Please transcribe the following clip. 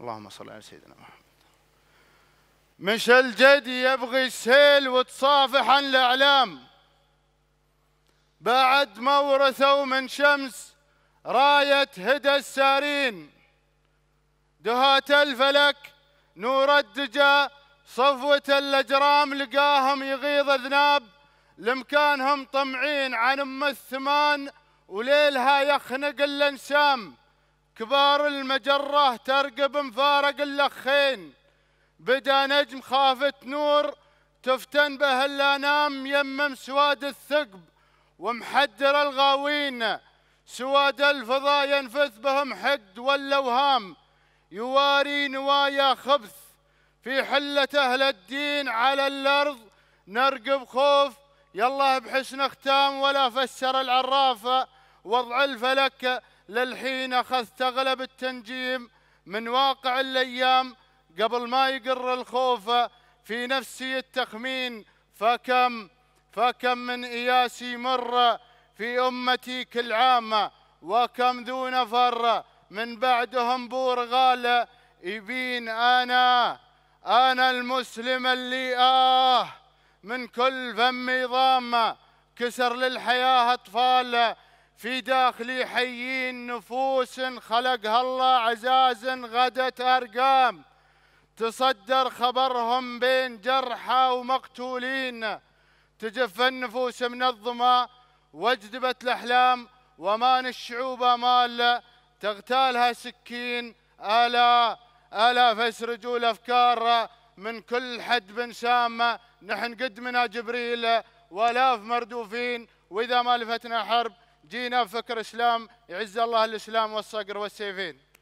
اللهم صل على سيدنا محمد مش الجدي يبغي السيل وتصافح الإعلام بعد ما ورثوا من شمس راية هدى السارين دهاة الفلك نور الدجا صفوة الأجرام لقاهم يغيظ أذناب لمكانهم طمعين عن أم الثمان وليلها يخنق الانسام كبار المجرة ترقب مفارق اللخين بدا نجم خافت نور تفتن به الانام يمم سواد الثقب ومحدر الغاوين سواد الفضا ينفث بهم حقد والاوهام يواري نوايا خبث في حلة أهل الدين على الأرض نرقب خوف يالله بحسن ختام ولا فسر العرافة وضع الفلك للحين أخذت أغلب التنجيم من واقع الأيام قبل ما يقر الخوف في نفسي التخمين فكم فكم من اياسي مر في أمتي كل عام وكم ذو نفر من بعدهم بورغال يبين أنا أنا المسلم اللي آه من كل فم ضامة كسر للحياة أطفال في داخلي حيين نفوس خلقها الله عزاز غدت أرقام تصدر خبرهم بين جرحى ومقتولين تجف النفوس منظمة واجذبت الأحلام ومان الشعوب مال تغتالها سكين ألا ألا فاسرجوا الأفكار من كل حد بن سامة نحن منا جبريل ولاف مردوفين وإذا ما لفتنا حرب جينا بفكر اسلام يعز الله الاسلام والصقر والسيفين